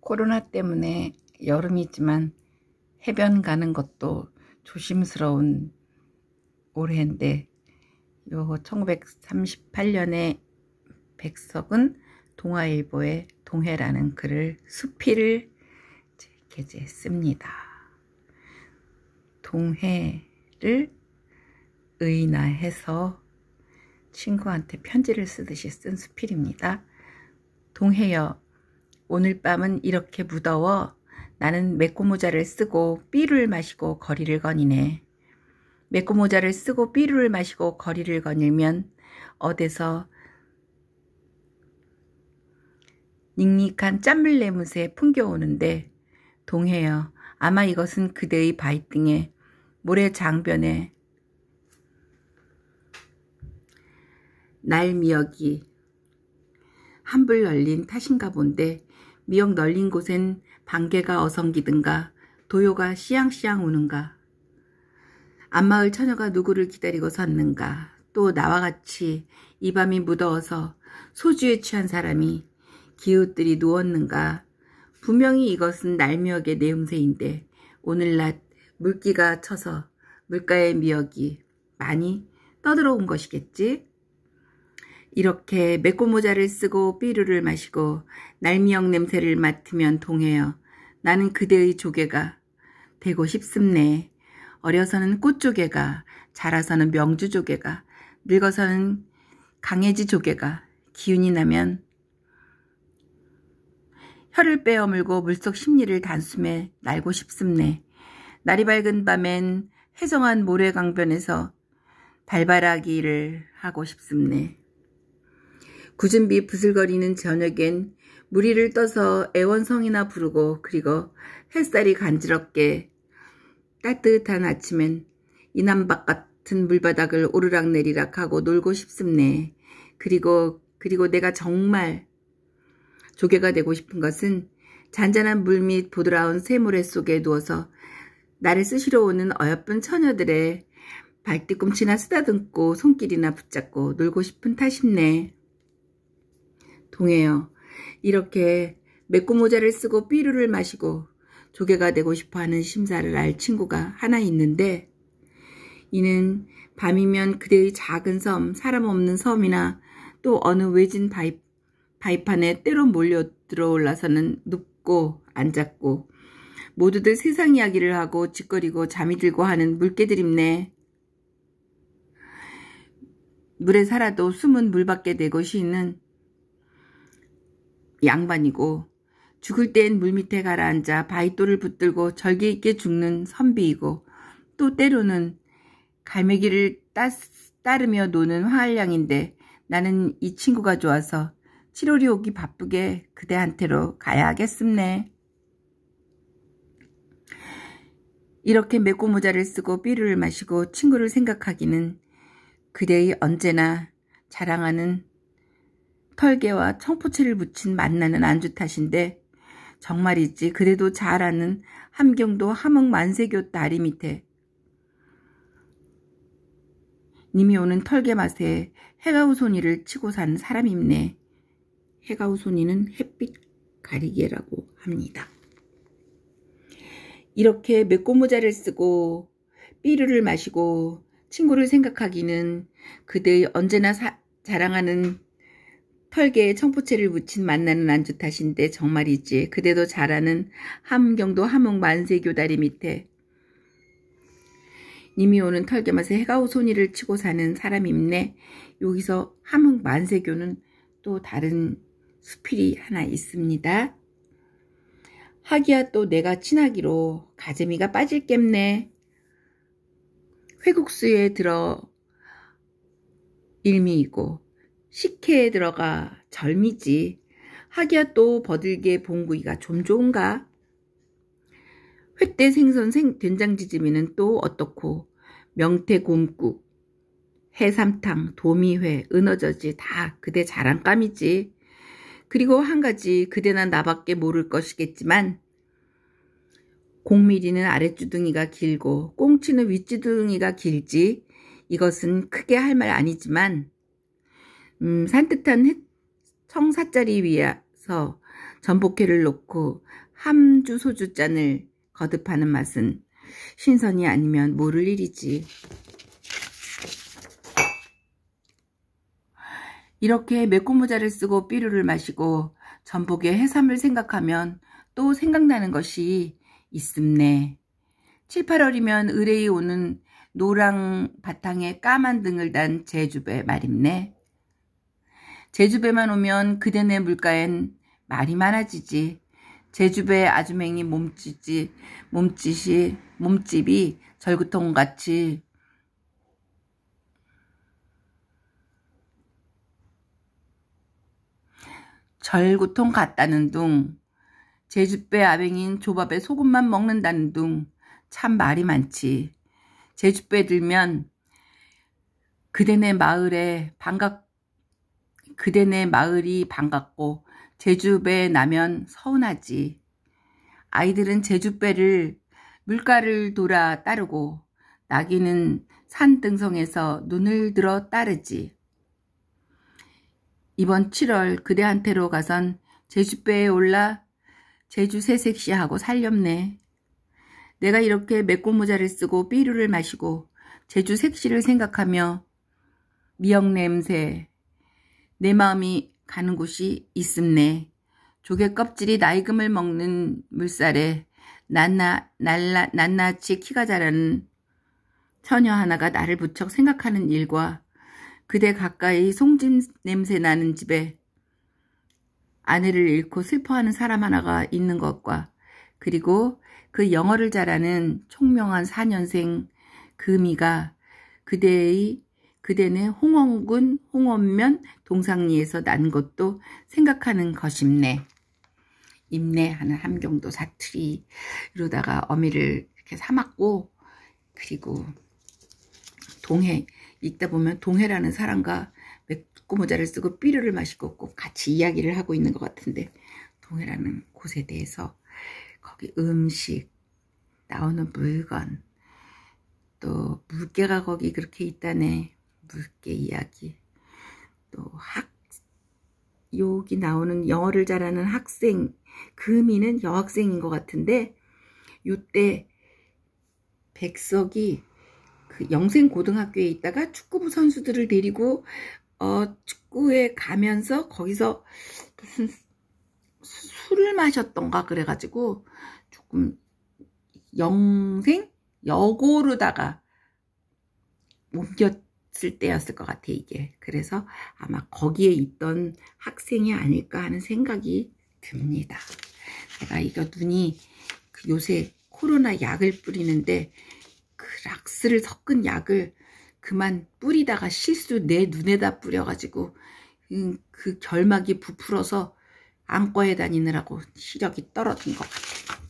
코로나 때문에 여름이지만 해변 가는 것도 조심스러운 올해인데 요 1938년에 백석은 동아일보의 동해라는 글을 수필을 게재했습니다. 동해를 의나해서 친구한테 편지를 쓰듯이 쓴 수필입니다. 동해여 오늘 밤은 이렇게 무더워 나는 메꼬모자를 쓰고 삐루를 마시고 거리를 거니네. 메꼬모자를 쓰고 삐루를 마시고 거리를 거닐면 어디서 닉닉한 짠물 내무새 풍겨오는데 동해여 아마 이것은 그대의 바위등에 모래 장변에 날 미역이 한불 열린 탓인가 본데 미역 널린 곳엔 방개가 어성기든가 도요가 씨앙씨앙 우는가 안마을 처녀가 누구를 기다리고 섰는가 또 나와 같이 이 밤이 무더워서 소주에 취한 사람이 기웃들이 누웠는가 분명히 이것은 날미역의 내음새인데 오늘 낮 물기가 쳐서 물가의 미역이 많이 떠들어온 것이겠지 이렇게 메꽃모자를 쓰고 삐루를 마시고 날미역 냄새를 맡으면 동해요. 나는 그대의 조개가 되고 싶습네. 어려서는 꽃조개가, 자라서는 명주조개가, 늙어서는 강해지 조개가, 기운이 나면 혀를 빼어물고 물속 심리를 단숨에 날고 싶습네. 날이 밝은 밤엔 해성한 모래강변에서 발발하기를 하고 싶습네. 구준비 부슬거리는 저녁엔 무리를 떠서 애원성이나 부르고 그리고 햇살이 간지럽게 따뜻한 아침엔 이남박 같은 물바닥을 오르락내리락 하고 놀고 싶습네. 그리고 그리고 내가 정말 조개가 되고 싶은 것은 잔잔한 물밑 보드라운 새모래 속에 누워서 나를 쓰시러 오는 어여쁜 처녀들의 발뒤꿈치나 쓰다듬고 손길이나 붙잡고 놀고 싶은 탓이네. 동해요. 이렇게 메고모자를 쓰고 삐루를 마시고 조개가 되고 싶어하는 심사를 알 친구가 하나 있는데 이는 밤이면 그대의 작은 섬, 사람 없는 섬이나 또 어느 외진 바이 바위판에 때로 몰려 들어올라서는 눕고 앉았고 모두들 세상 이야기를 하고 짓거리고 잠이 들고 하는 물개들임네. 물에 살아도 숨은 물밖에 되고 쉬는 양반이고 죽을 땐 물밑에 가라앉아 바위돌을 붙들고 절개 있게 죽는 선비이고 또 때로는 갈매기를 따, 따르며 노는 화알량인데 나는 이 친구가 좋아서 7월이 오기 바쁘게 그대한테로 가야 하겠습네. 이렇게 메꼬 모자를 쓰고 삐루를 마시고 친구를 생각하기는 그대의 언제나 자랑하는 깃털개와 청포채를 붙인 만나는 안주 탓인데 정말이지 그래도 잘 아는 함경도 함흥 만세교 다리 밑에 님이 오는 털개 맛에 해가우손이를 치고 산 사람입네. 해가우손이는 햇빛 가리개라고 합니다. 이렇게 메꼬모자를 쓰고 삐루를 마시고 친구를 생각하기는 그대 의 언제나 사, 자랑하는 털개에 청포채를 묻힌 만나는 안주 탓인데 정말이지 그대도 잘하는 함경도 함흥 만세교 다리 밑에 님이 오는 털개 맛에 해가우 손이를 치고 사는 사람임네 여기서 함흥 만세교는 또 다른 수필이 하나 있습니다. 하기야 또 내가 친하기로 가재미가 빠질겠네. 회국수에 들어 일미이고 식혜에 들어가 절미지. 하기야 또 버들게 봉구이가 좀 좋은가? 횟대 생선 생, 된장지짐이는 또 어떻고 명태 곰국, 해삼탕, 도미회, 은어저지 다 그대 자랑감이지. 그리고 한 가지 그대나 나밖에 모를 것이겠지만 공미리는 아랫주둥이가 길고 꽁치는 윗주둥이가 길지 이것은 크게 할 말 아니지만 음, 산뜻한 청사자리 위에서 전복회를 놓고 함주 소주 잔을 거듭하는 맛은 신선이 아니면 모를 일이지. 이렇게 매코모자를 쓰고 삐루를 마시고 전복의 해삼을 생각하면 또 생각나는 것이 있음네. 7, 8월이면 의뢰이 오는 노랑 바탕에 까만 등을 단 제주배 말입네. 제주배만 오면 그대네 물가엔 말이 많아지지. 제주배 아주맹이 몸짓이, 몸짓이, 몸집이 절구통같이 절구통 같다는 둥. 제주배 아뱅인 조밥에 소금만 먹는다는 둥. 참 말이 많지. 제주배 들면 그대네 마을에 반갑 그대네 마을이 반갑고 제주배 나면 서운하지. 아이들은 제주배를 물가를 돌아 따르고 나귀는 산등성에서 눈을 들어 따르지. 이번 7월 그대한테로 가선 제주배에 올라 제주 새색시하고 살렵네. 내가 이렇게 맥고모자를 쓰고 삐루를 마시고 제주 색시를 생각하며 미역 냄새, 내 마음이 가는 곳이 있음네. 조개 껍질이 낡금을 먹는 물살에 낱나, 날라, 낱낱이 키가 자라는 처녀 하나가 나를 부쩍 생각하는 일과 그대 가까이 송진 냄새 나는 집에 아내를 잃고 슬퍼하는 사람 하나가 있는 것과 그리고 그 영어를 잘하는 총명한 4년생 금이가 그대의 그대는 홍원군 홍원면 동상리에서 난 것도 생각하는 것임네. 임내하는 함경도 사투리 이러다가 어미를 이렇게 삼았고 그리고 동해 있다 보면 동해라는 사람과 맥주모자를 쓰고 삐루를 마시고 꼭 같이 이야기를 하고 있는 것 같은데 동해라는 곳에 대해서 거기 음식 나오는 물건 또 물개가 거기 그렇게 있다네 붉게 이야기 또 학, 여기 나오는 영어를 잘하는 학생 금이는 여학생인 것 같은데 요때 백석이 그 영생 고등학교에 있다가 축구부 선수들을 데리고 어, 축구에 가면서 거기서 무슨 술을 마셨던가 그래가지고 조금 영생 여고로다가 옮겼 있을 때였을 것 같아 이게 그래서 아마 거기에 있던 학생이 아닐까 하는 생각이 듭니다 내가 이거 눈이 그 요새 코로나 약을 뿌리는데 그 락스를 섞은 약을 그만 뿌리다가 실수 내 눈에다 뿌려가지고 음, 그 결막이 부풀어서 안과에 다니느라고 시력이 떨어진 것 같아요.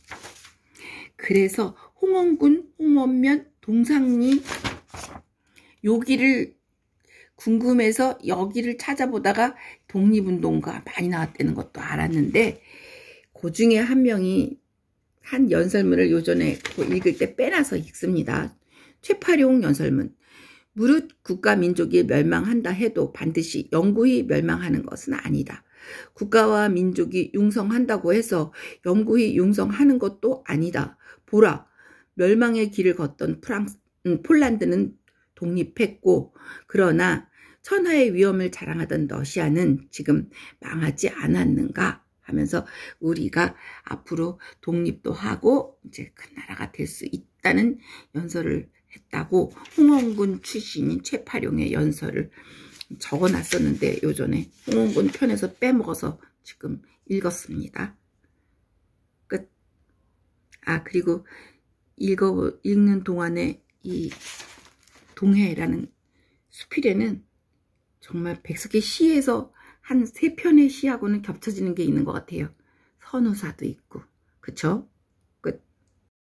그래서 홍원군, 홍원면, 동상리 여기를 궁금해서 여기를 찾아보다가 독립운동가 많이 나왔다는 것도 알았는데 그 중에 한 명이 한 연설문을 요전에 읽을 때 빼놔서 읽습니다. 최파룡 연설문. 무릇 국가 민족이 멸망한다 해도 반드시 영구히 멸망하는 것은 아니다. 국가와 민족이 융성한다고 해서 영구히 융성하는 것도 아니다. 보라, 멸망의 길을 걷던 프랑스, 음, 폴란드는 독립했고 그러나 천하의 위험을 자랑하던 러시아는 지금 망하지 않았는가 하면서 우리가 앞으로 독립도 하고 이제 큰 나라가 될 수 있다는 연설을 했다고 홍원군 출신인 최파룡의 연설을 적어놨었는데 요전에 홍원군 편에서 빼먹어서 지금 읽었습니다. 끝. 아 그리고 읽어 읽는 동안에 이 동해라는 수필에는 정말 백석의 시에서 한 세 편의 시하고는 겹쳐지는 게 있는 것 같아요. 선우사도 있고 그쵸?